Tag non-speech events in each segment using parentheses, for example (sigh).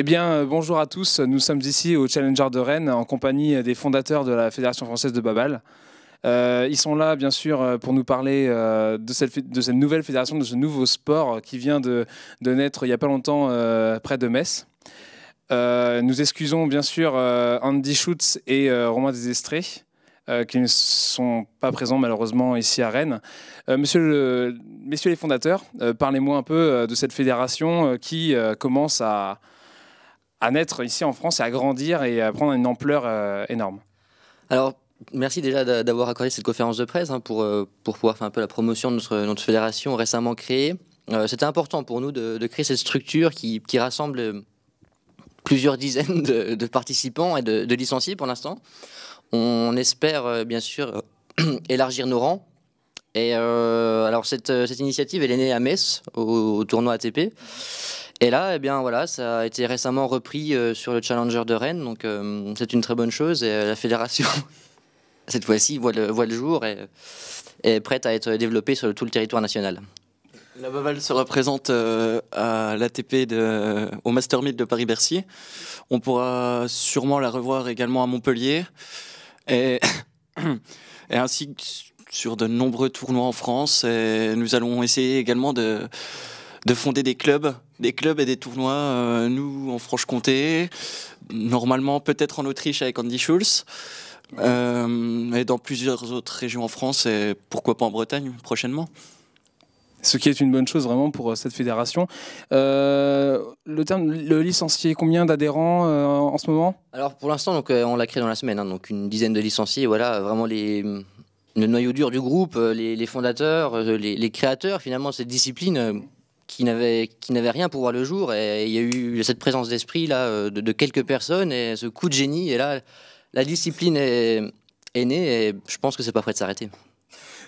Eh bien, euh, bonjour à tous. Nous sommes ici au Challenger de Rennes en compagnie des fondateurs de la Fédération française de Babal. Euh, ils sont là, bien sûr, euh, pour nous parler de, cette, nouvelle fédération, de ce nouveau sport qui vient de, naître il n'y a pas longtemps près de Metz. nous excusons bien sûr Andy Schutz et Romain Desestré qui ne sont pas présents malheureusement ici à Rennes. monsieur messieurs les fondateurs, parlez-moi un peu de cette fédération qui commence à, à naître ici en France et à grandir et à prendre une ampleur euh, énorme. Alors, merci déjà d'avoir accordé cette conférence de presse hein, pour, euh, pour pouvoir faire un peu la promotion de notre, notre fédération récemment créée. Euh, C'était important pour nous de, créer cette structure qui, rassemble euh, plusieurs dizaines de, participants et de, licenciés pour l'instant. On espère bien sûr (clears throat) élargir nos rangs. Et alors cette, cette, initiative, elle est née à Metz, au tournoi ATP. Et là, eh bien, voilà, ça a été récemment repris euh, sur le Challenger de Rennes, donc euh, c'est une très bonne chose. Et euh, la fédération, (laughs) cette fois-ci, voit le, voit le jour et est prête à être développée sur tout le territoire national. La Bavale sera présente à l'ATP au Master Meet de Paris-Bercy. On pourra sûrement la revoir également à Montpellier et, (coughs) et, ainsi sur de nombreux tournois en France. Et nous allons essayer également de, de fonder des clubs, des clubs et des tournois, euh, nous en Franche-Comté, normalement peut-être en Autriche avec Andy Schulz, euh, et dans plusieurs autres régions en France et pourquoi pas en Bretagne prochainement. Ce qui est une bonne chose vraiment pour euh, cette fédération. Euh, le terme, le licencié, combien d'adhérents en ce moment Alors pour l'instant, donc on l'a créé dans la semaine, hein, donc une dizaine de licenciés. Voilà, vraiment les, le noyau dur du groupe, les, fondateurs, les, les, créateurs finalement de cette discipline qui n'avait rien pour voir le jour. Et il y a eu cette présence d'esprit là euh, de, quelques personnes et ce coup de génie. Et là, la discipline est, née et je pense que c'est pas prêt de s'arrêter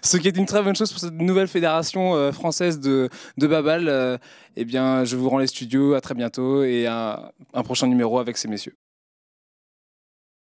ce qui est une très bonne chose pour cette nouvelle fédération euh, française de, de Babal. Euh, eh bien, je vous rends les studios, à très bientôt et un prochain numéro avec ces messieurs.